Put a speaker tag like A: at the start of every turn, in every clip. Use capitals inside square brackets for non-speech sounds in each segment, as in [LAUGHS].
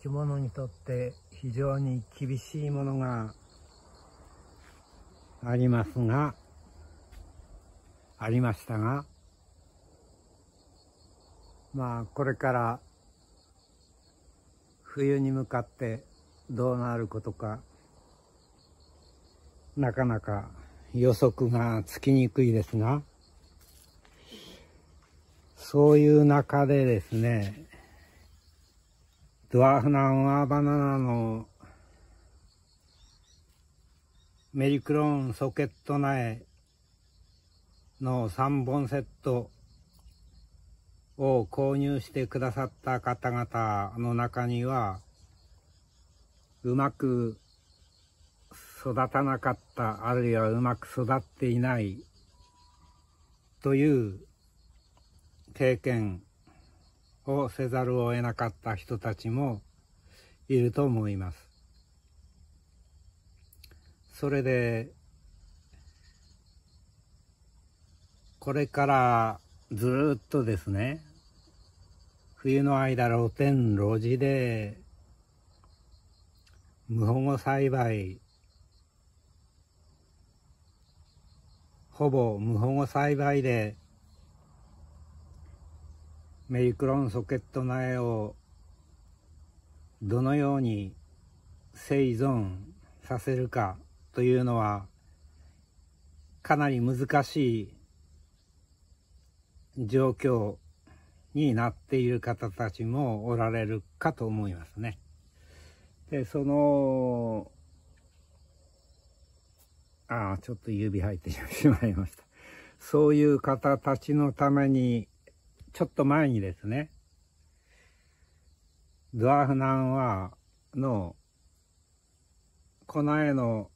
A: き物にとって非常に厳しいものがありますがありましたがまあこれから冬に向かってどうなることかなかなか予測がつきにくいですがそういう中でですねドワーフナンはバナナのメリクローンソケット苗の3本セットを購入してくださった方々の中にはうまく育たなかったあるいはうまく育っていないという経験をせざるを得なかった人たちもいると思います。それで、これからずっとですね、冬の間露天露地で無保護栽培ほぼ無保護栽培でメリクロンソケット苗をどのように生存させるかというのはかなり難しい状況になっている方たちもおられるかと思いますね。で、その、ああ、ちょっと指入ってしまいました。そういう方たちのためにちょっと前にですね、ドワフナンワーの、この絵の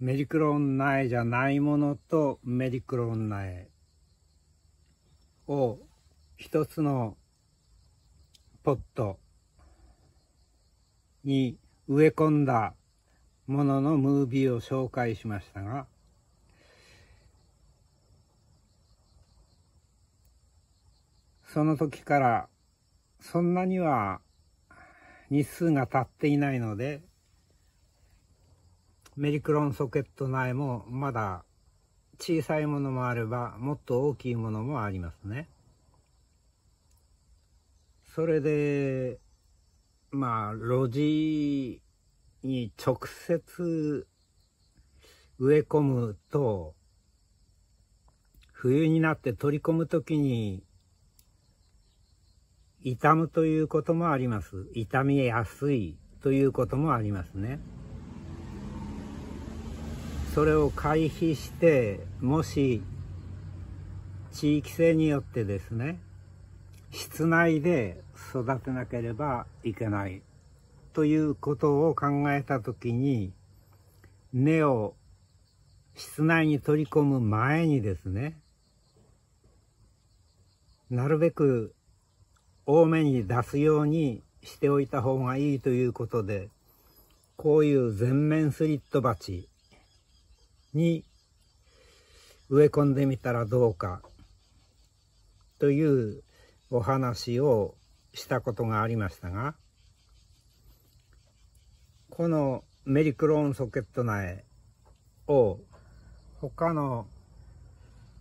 A: メリクロン苗じゃないものとメリクロン苗を一つのポットに植え込んだもののムービーを紹介しましたがその時からそんなには日数が経っていないので、メリクロンソケット内もまだ小さいものもあればもっと大きいものもありますね。それで、まあ、路地に直接植え込むと、冬になって取り込む時に痛むということもあります。痛みやすいということもありますね。それを回避して、もし地域性によってですね、室内で育てなければいけないということを考えた時に、根を室内に取り込む前にですね、なるべく多めに出すようにしておいた方がいいということで、こういう全面スリット鉢に植え込んでみたらどうかというお話をしたことがありましたが、このメリクローンソケット苗を他の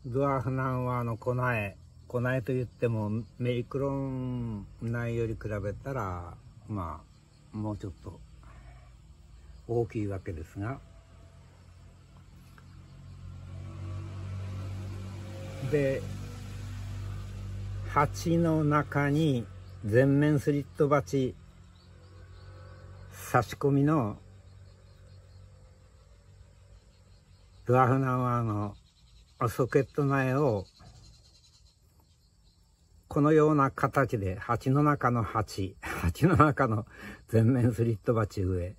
A: ドワーフナンワーの子苗こないと言ってもメイクロンないより比べたらまあもうちょっと大きいわけですがで鉢の中に全面スリット鉢差し込みのドアフナワのソケット苗をこのような形で鉢の中の鉢、鉢の中の全面スリット鉢植え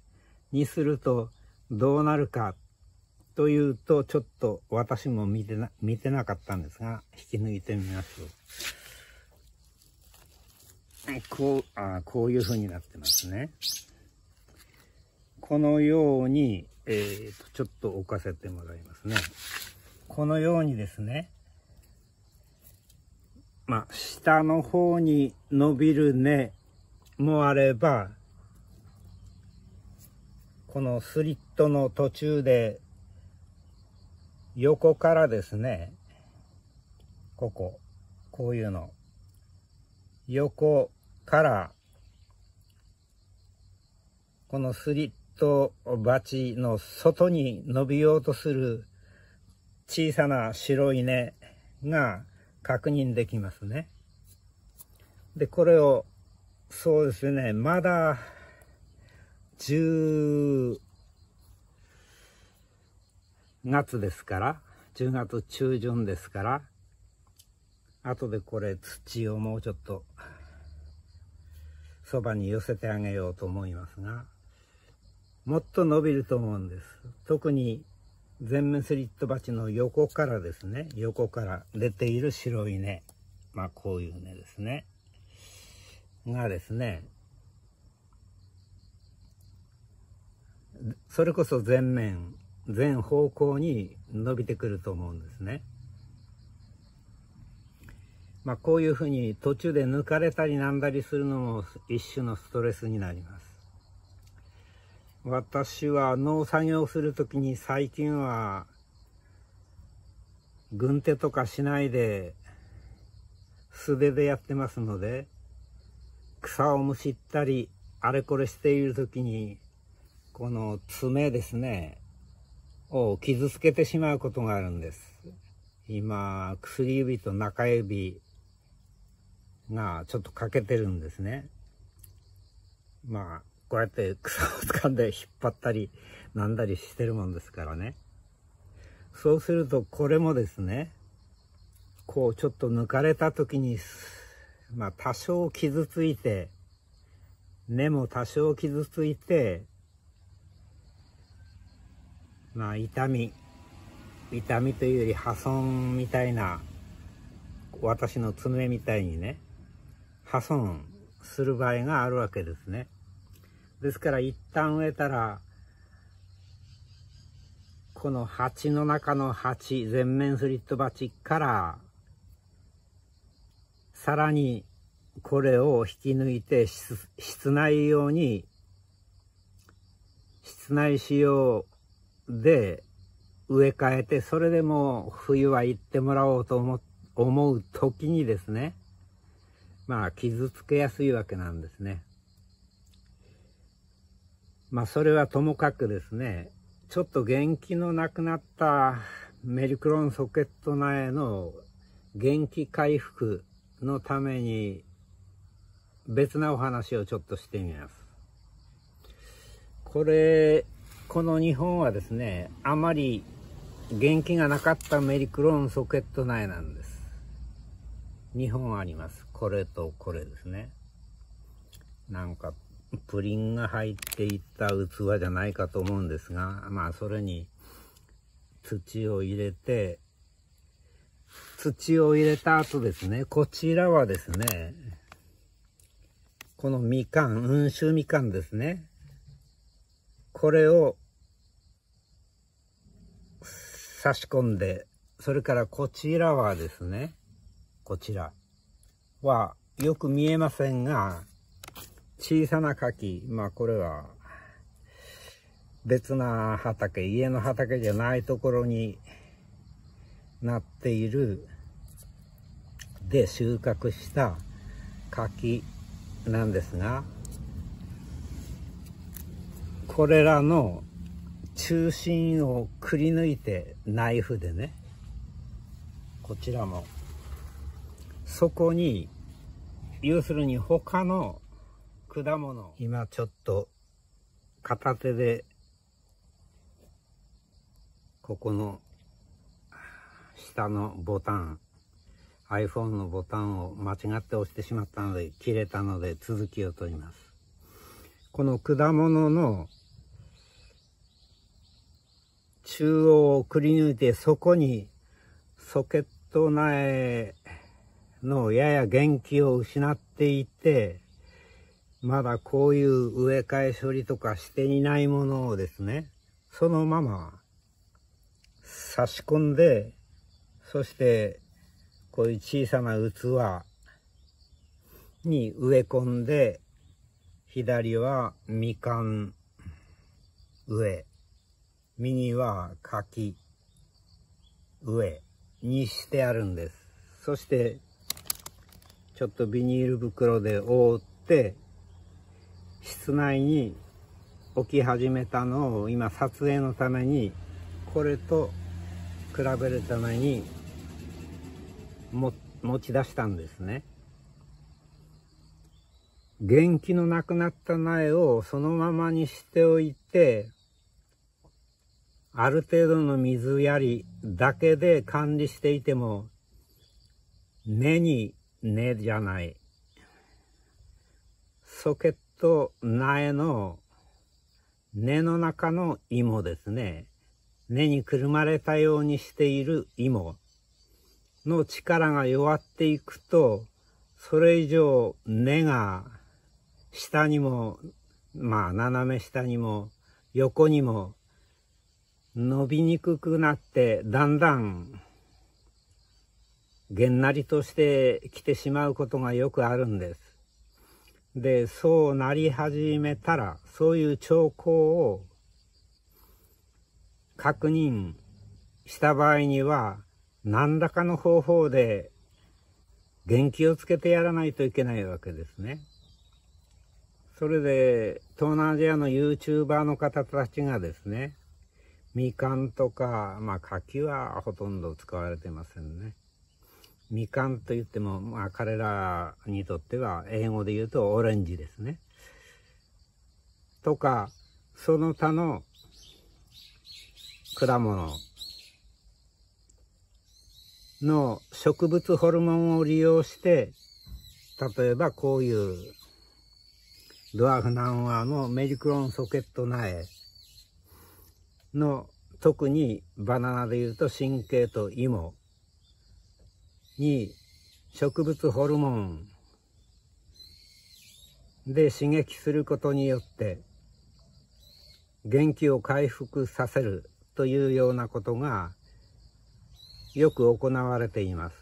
A: にするとどうなるかというとちょっと私も見てな見てなかったんですが引き抜いてみまうこうあこういう風になってますねこのように、えーとちょっと置かせてもらいますねこのようにですねまあ、下の方に伸びる根もあれば、このスリットの途中で、横からですね、ここ、こういうの、横から、このスリット鉢の外に伸びようとする小さな白い根が、確認できますね。で、これを、そうですね、まだ、10月ですから、10月中旬ですから、後でこれ土をもうちょっと、そばに寄せてあげようと思いますが、もっと伸びると思うんです。特に全面スリット鉢の横からですね横から出ている白い根まあこういう根ですねがですねそれこそ全面全方向に伸びてくると思うんですね。まあこういうふうに途中で抜かれたりなんだりするのも一種のストレスになります。私は農作業するときに最近は軍手とかしないで素手でやってますので草をむしったりあれこれしているときにこの爪ですねを傷つけてしまうことがあるんです今薬指と中指がちょっと欠けてるんですねまあこうやって草を掴んで引っ張ったり、なんだりしてるもんですからね。そうすると、これもですね、こうちょっと抜かれた時に、まあ多少傷ついて、根も多少傷ついて、まあ痛み、痛みというより破損みたいな、私の爪みたいにね、破損する場合があるわけですね。ですから一旦植えたら、この鉢の中の鉢、全面スリット鉢から、さらにこれを引き抜いて室内用に、室内仕様で植え替えて、それでも冬は行ってもらおうと思思う時にですね、まあ傷つけやすいわけなんですね。まあ、それはともかくですね、ちょっと元気のなくなったメリクロンソケット内の元気回復のために別なお話をちょっとしてみます。これ、この日本はですね、あまり元気がなかったメリクロンソケット内なんです。2本あります。これとこれですね。なんかプリンが入っていった器じゃないかと思うんですが、まあそれに土を入れて、土を入れた後ですね、こちらはですね、このみかん、温州みかんですね。これを差し込んで、それからこちらはですね、こちらはよく見えませんが、小さな柿、まあこれは別な畑、家の畑じゃないところになっているで収穫した柿なんですが、これらの中心をくり抜いてナイフでね、こちらも、そこに、要するに他の果物。今ちょっと片手で、ここの下のボタン、iPhone のボタンを間違って押してしまったので切れたので続きを取ります。この果物の中央をくり抜いてそこにソケット苗のやや元気を失っていてまだこういう植え替え処理とかしていないものをですね、そのまま差し込んで、そしてこういう小さな器に植え込んで、左はみかん植え、右は柿植えにしてあるんです。そして、ちょっとビニール袋で覆って、室内に置き始めたのを今撮影のためにこれと比べるためにも持ち出したんですね。元気のなくなった苗をそのままにしておいてある程度の水やりだけで管理していても根に根じゃないソケッと苗の根の中の芋ですね。根にくるまれたようにしている芋の力が弱っていくと、それ以上根が下にも、まあ斜め下にも横にも伸びにくくなって、だんだんげんなりとしてきてしまうことがよくあるんです。で、そうなり始めたら、そういう兆候を確認した場合には、何らかの方法で元気をつけてやらないといけないわけですね。それで、東南アジアの YouTuber の方たちがですね、みかんとか、まあ柿はほとんど使われてませんね。みかんと言っても、まあ彼らにとっては英語で言うとオレンジですね。とか、その他の果物の植物ホルモンを利用して、例えばこういうドワーフナンワーのメジクロンソケット苗の特にバナナでいうと神経と芋に植物ホルモンで刺激することによって元気を回復させるというようなことがよく行われています。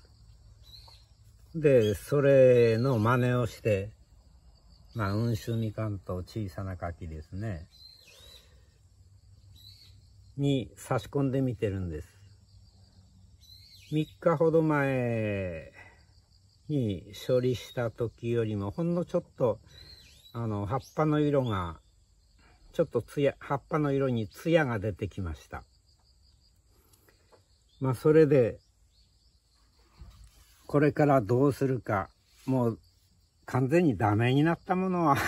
A: で、それの真似をして、まあ、温州みかんと小さな柿ですね。に差し込んでみてるんです。3日ほど前に処理した時よりもほんのちょっとあの葉っぱの色がちょっとつや葉っぱの色にツヤが出てきましたまあそれでこれからどうするかもう完全にダメになったものは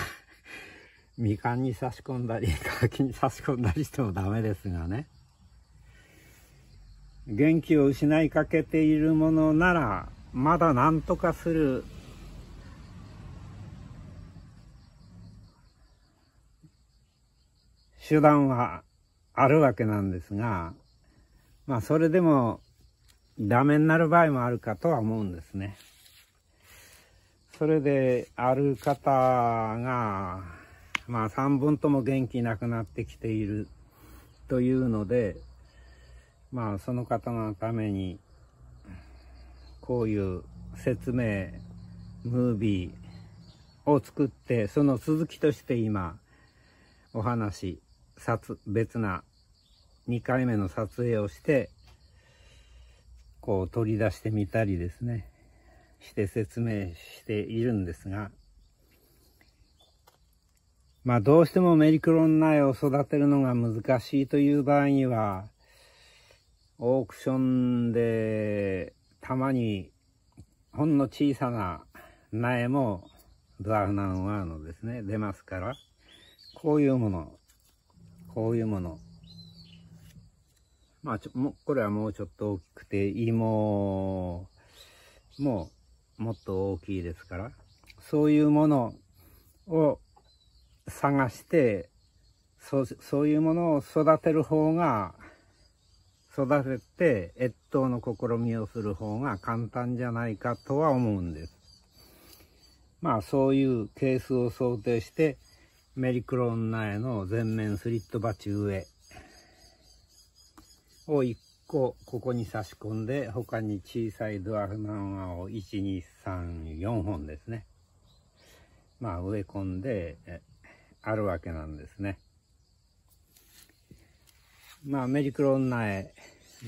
A: [LAUGHS] みかんに差し込んだり柿に差し込んだりしてもダメですがね元気を失いかけているものならまだ何とかする手段はあるわけなんですがまあそれでもダメになる場合もあるかとは思うんですね。それである方がまあ3本とも元気なくなってきているというのでまあその方のためにこういう説明ムービーを作ってその続きとして今お話別な2回目の撮影をしてこう取り出してみたりですねして説明しているんですがまあどうしてもメリクロン苗を育てるのが難しいという場合にはオークションでたまにほんの小さな苗もドーフナンワーのですね、出ますから、こういうもの、こういうもの。まあちょ、もこれはもうちょっと大きくて、芋ももっと大きいですから、そういうものを探して、そうそういうものを育てる方が育てて越冬の試みをする方が簡単じゃないかとは思うんです。まあそういうケースを想定してメリクロン苗の全面スリット鉢植えを1個ここに差し込んで他に小さいドアフナンアを1234本ですねまあ植え込んであるわけなんですね。まあメリクロン苗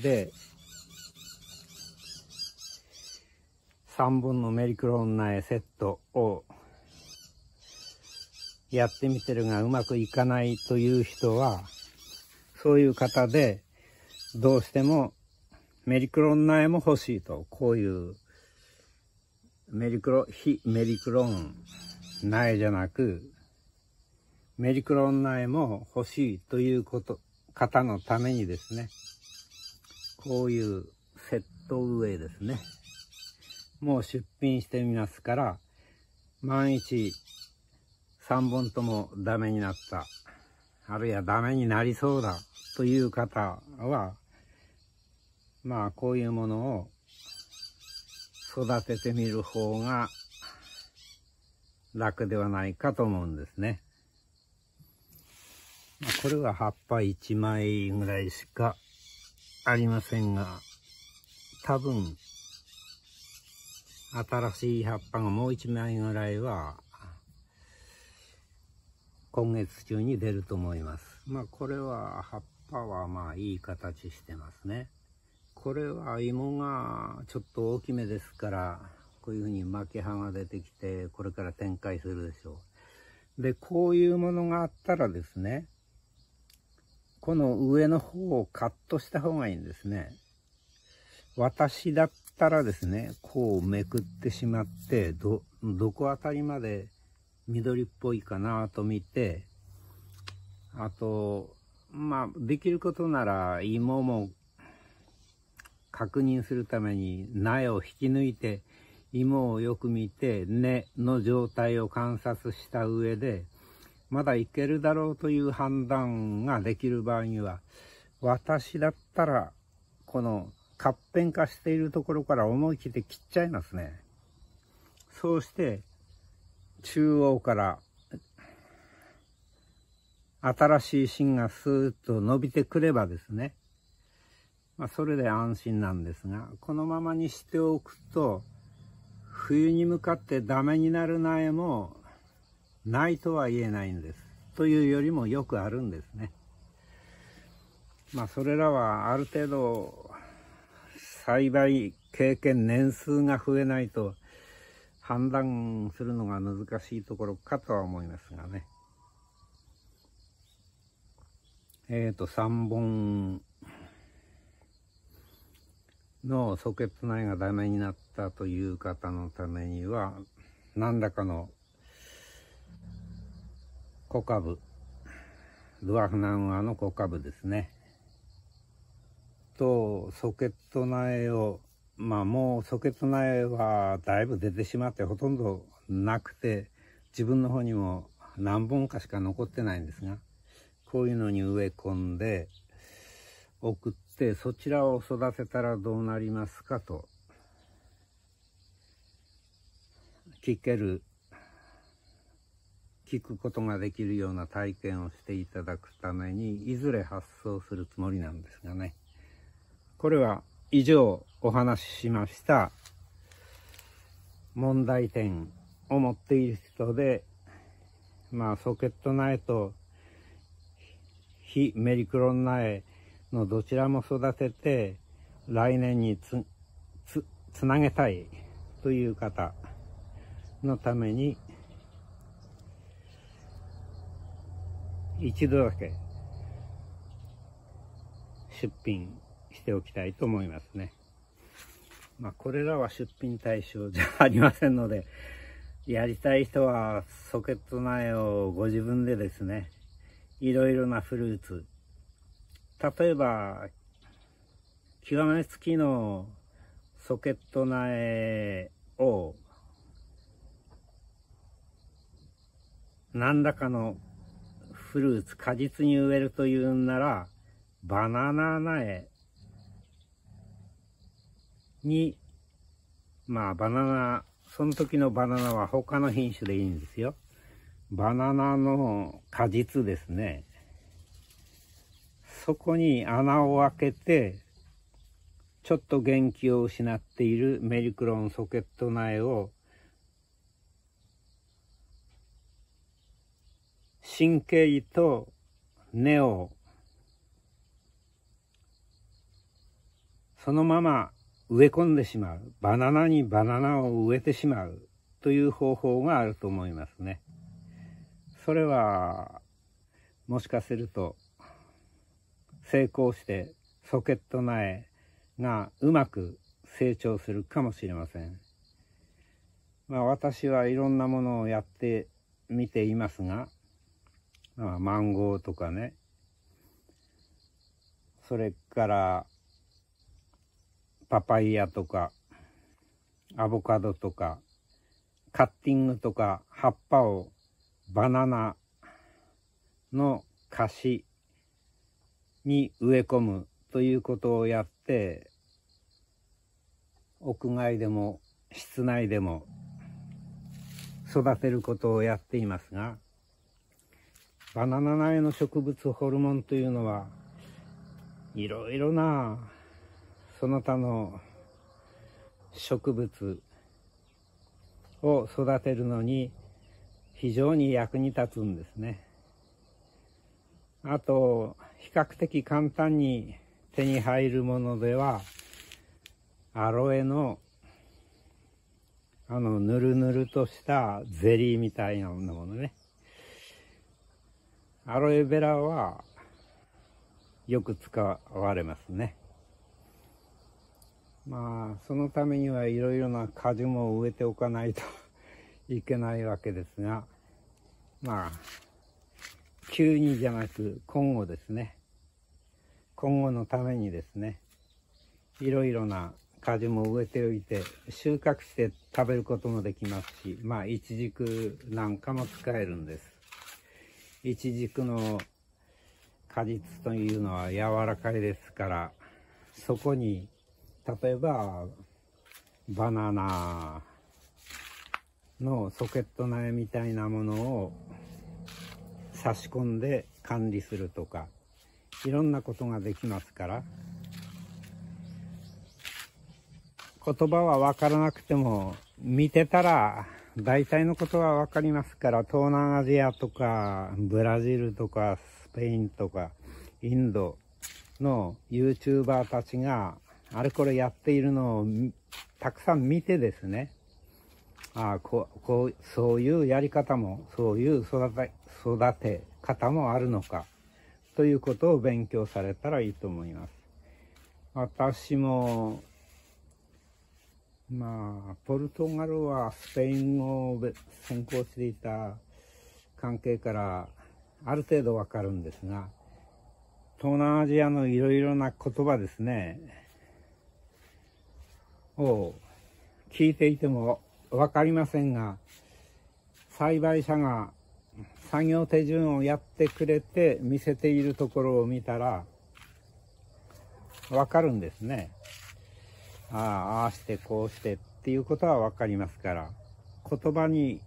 A: で、3本のメリクロン苗セットをやってみてるがうまくいかないという人は、そういう方で、どうしてもメリクロン苗も欲しいと、こういうメリクロ、非メリクロン苗じゃなく、メリクロン苗も欲しいということ、方のためにですね、こういうセットウェイですね、もう出品してみますから、万一3本ともダメになった、あるいはダメになりそうだという方は、まあこういうものを育ててみる方が楽ではないかと思うんですね。まあ、これは葉っぱ1枚ぐらいしかありませんが、多分、新しい葉っぱがもう1枚ぐらいは、今月中に出ると思います。まあ、これは葉っぱはまあいい形してますね。これは芋がちょっと大きめですから、こういうふうに巻き葉が出てきて、これから展開するでしょう。で、こういうものがあったらですね、この上の方をカットした方がいいんですね。私だったらですね、こうめくってしまって、ど、どこあたりまで緑っぽいかなと見て、あと、まあ、できることなら芋も確認するために苗を引き抜いて、芋をよく見て、根の状態を観察した上で、まだいけるだろうという判断ができる場合には、私だったら、この、活変化しているところから思い切って切っちゃいますね。そうして、中央から新しい芯がスーッと伸びてくればですね、まあ、それで安心なんですが、このままにしておくと、冬に向かってダメになる苗もないとは言えないんですというよりもよくあるんですねまあそれらはある程度栽培経験年数が増えないと判断するのが難しいところかとは思いますがねえっ、ー、と3本のソケット内がダメになったという方のためには何らかの小カブドワフナンアの小カブですねとソケット苗をまあもうソケット苗はだいぶ出てしまってほとんどなくて自分の方にも何本かしか残ってないんですがこういうのに植え込んで送ってそちらを育てたらどうなりますかと聞ける聞くことができるような体験をしていただくためにいずれ発送するつもりなんですがねこれは以上お話ししました問題点を持っている人でまあソケット苗と非メリクロン苗のどちらも育てて来年につつつなげたいという方のために一度だけ出品しておきたいと思いますね。まあ、これらは出品対象じゃありませんので、やりたい人はソケット苗をご自分でですね、いろいろなフルーツ、例えば、極め付きのソケット苗を、何らかのフルーツ、果実に植えるというんなら、バナナ苗に、まあバナナ、その時のバナナは他の品種でいいんですよ。バナナの果実ですね。そこに穴を開けて、ちょっと元気を失っているメリクロンソケット苗を神経と根をそのまま植え込んでしまうバナナにバナナを植えてしまうという方法があると思いますね。それはもしかすると成功してソケット苗がうまく成長するかもしれません。まあ私はいろんなものをやってみていますがマンゴーとかねそれからパパイヤとかアボカドとかカッティングとか葉っぱをバナナの菓子に植え込むということをやって屋外でも室内でも育てることをやっていますがバナナ苗の植物ホルモンというのは、いろいろな、その他の植物を育てるのに非常に役に立つんですね。あと、比較的簡単に手に入るものでは、アロエの、あの、ぬるぬるとしたゼリーみたいなものね。アロエベラはよく使われますね。まあそのためにはいろいろな果樹も植えておかないといけないわけですがまあ急にじゃなく今後ですね今後のためにですねいろいろな果樹も植えておいて収穫して食べることもできますしまあイチジクなんかも使えるんです。イチジクの果実というのは柔らかいですからそこに例えばバナナのソケット苗みたいなものを差し込んで管理するとかいろんなことができますから言葉は分からなくても見てたら大体のことはわかりますから、東南アジアとか、ブラジルとか、スペインとか、インドの YouTuber たちが、あれこれやっているのをたくさん見てですね、ああ、こう、こう、そういうやり方も、そういう育て、育て方もあるのか、ということを勉強されたらいいと思います。私もまあ、ポルトガルはスペイン語を専攻していた関係からある程度わかるんですが、東南アジアのいろいろな言葉ですね、を聞いていても分かりませんが、栽培者が作業手順をやってくれて見せているところを見たら、わかるんですね。ああ、あしてこうしてっていうことは分かりますから、言葉に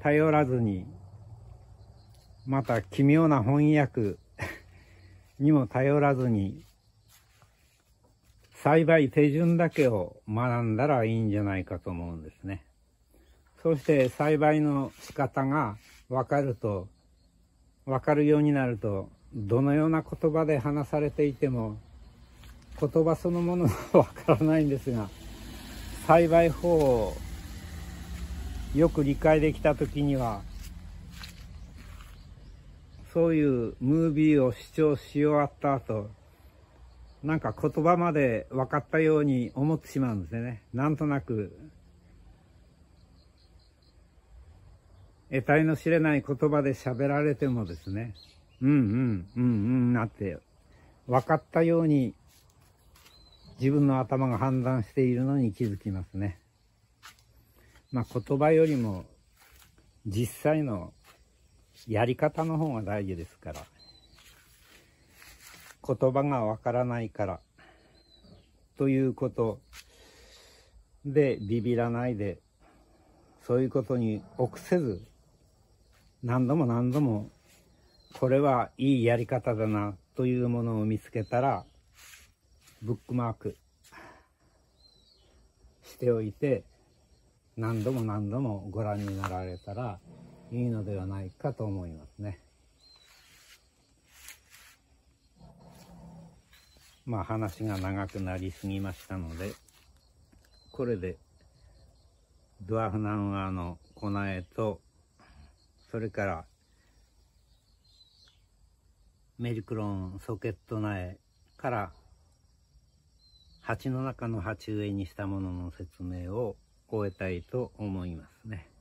A: 頼らずに、また奇妙な翻訳 [LAUGHS] にも頼らずに、栽培手順だけを学んだらいいんじゃないかと思うんですね。そして栽培の仕方がわかると、わかるようになると、どのような言葉で話されていても言葉そのものはわからないんですが栽培法をよく理解できた時にはそういうムービーを視聴し終わった後なんか言葉まで分かったように思ってしまうんですねなんとなく得体の知れない言葉で喋られてもですねうんうんうんうんなって分かったように自分の頭が判断しているのに気づきますね。まあ、言葉よりも実際のやり方の方が大事ですから。言葉がわからないからということでビビらないでそういうことに臆せず何度も何度もこれはいいやり方だなというものを見つけたらブックマークしておいて何度も何度もご覧になられたらいいのではないかと思いますね。まあ話が長くなりすぎましたのでこれでドワフナンアの粉絵とそれからメリクロンソケット苗から鉢の中の鉢植えにしたものの説明を終えたいと思いますね。